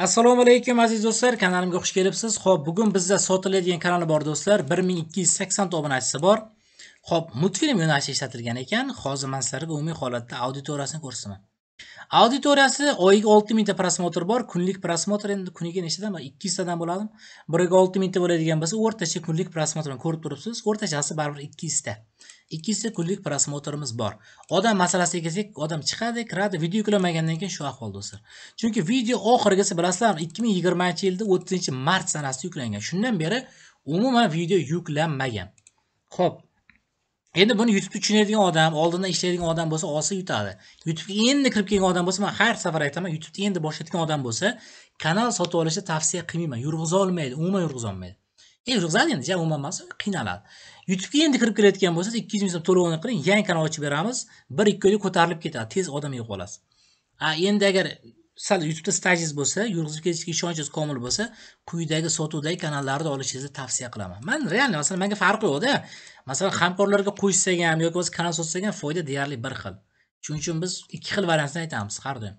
Assalomu alaykum aziz do'stlar, kanalimga xush kelibsiz. Xo'p, bugun bizda sotiladigan kanal bor do'stlar, 1280 ta obunachisi bor. Xo'p, multfilm yo'nalishi ishlatilgan ekan. Hozir men sizlarga umumiy holatda auditoriyasini ko'rsataman. Auditoriyasi oyiga 6000 mingta prosmotr bor. Kunlik prosmotr endi kuniga nechtadan bor? 200 tadan bo'ladimi? Biriga 6000 mingta bo'ladigan bo'lsa, o'rtacha kunlik prosmotr ko'rib turibsiz, o'rtachasi baribir 200 ta. 200 ta kunlik prosmotrimiz bor. Odam masalasiga kelsak, odam chiqadi, kiradi, video yuklamagandan keyin shu ahvol do'stlar. Chunki video oxirgisi bilasizlarmi, 2020-yilda 30-mart sanasida yuklangan. Shundan beri umuman video yuklanmagan. Xo'p, endi buni youtube tushunadigan odam oldindan ishlaydigan odam bo'lsa oson yutadi youtubega endi kirib kelgan odam bo'lsa man har safar aytaman youtubeni endi boshlayotgan odam bo'lsa kanal sotib olishni tavsiya qilmayman yurg'iza olmaydi umuman olmaydi e yurg'izadi endi umuman emas qiynaladi youtubega endi kirib kelayotgan bo'lsangiz ikki yuz ming so'm to'lovini qiling yangi kanal ochib beramiz bir ikki oyda ko'tarilib ketadi tez odam yo'qolasiz olasiz a endi agar sal youtubeda stajingiz bo'lsa yurg'izib ketishga ishonchingiz komil bo'lsa quyidagi sotuvdagi kanallarni olishingizni tavsiya qilaman man реально masalan manga farqi yo'qda masalan hamkorlarga qo'shsak ham yoki bo'lmasa kanal sotsak ham foyda deyarli bir xil shuning uchun biz ikki xil variantni aytamiz har doim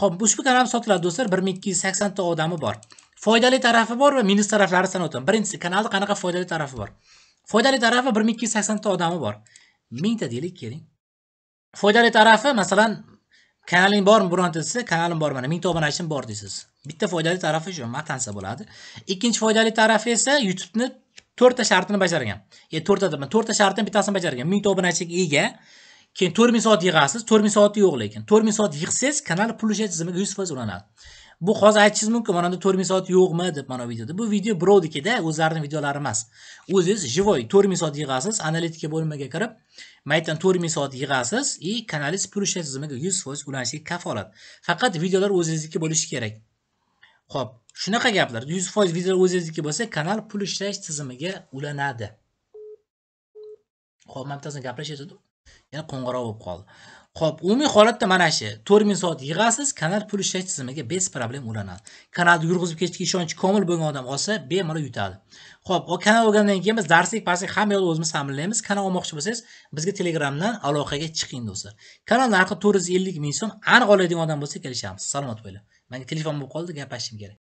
ho'p ushbu kanal sotiladi do'stlar bir ming ikki yuz saksonta odami bor foydali tarafi bor va minus taraflari sanab o'taman birinchisi kanalni qanaqa foydali tarafi bor foydali tarafi bir ming ikki yuz saksonta odami bor mingta deylik keling foydali tarafi masalan kanaling bormi bironta desa kanalim bor mana mingta obunachim bor deysiz bitta foydali tarafi shu maqtansa bo'ladi ikkinchi foydali tarafi esa youtubeni to'rtta shartini bajargan e to'rtta dema to'rtta shartini bittasini bajargan mingta obunachiga ega keyin to'rt ming soat yig'asiz to'rt ming soati yo'q lekin to'rt ming soat yig'sangiz kanal pul ishlash tizimiga yuz foiz ulanadi bu hozir aytishingiz mumkin mana bunda to'rt ming soat yo'qmi deb mana bu videoda bu video birovnikida o'zlarini videolari emas o'zingiz живой to'rt ming soat yig'asiz analitika bo'limiga kirib maytdan to'rt ming soat yig'asiz и kanalingiz ishlash tizimiga yuz foiz ulanishiga kafolat faqat videolar o'zingizniki bo'lishi kerak ho'p shunaqa gaplar yuz foiz o'zingizniki bo'lsa kanal pul ishlash tizimiga ulanadi ho'p man gaplashib gaplashayotgandim yana qo'ng'iroq bo'lib qoldi ho'p umumiy holatda mana shu to'rt ming soat yig'asiz kanal pul ishlash tizimiga bez problem ulanadi kanalni yurg'izib ketishga ishonchi komil bo'lgan odam olsa bemalol yutadi ho'p kanal olgandan keyin biz darslik pastlik hamma yo'lni o'zimiz ta'minlaymiz kanal olmoqchi bo'lsangiz bizga telegramdan aloqaga chiqing do'stlar kanal narxi to'rt yuz ellik ming so'm aniq oladigan odam bo'lsa kelishamiz salomat bo'linglar manga telefon bo'lib qoldi gaplashishim kerak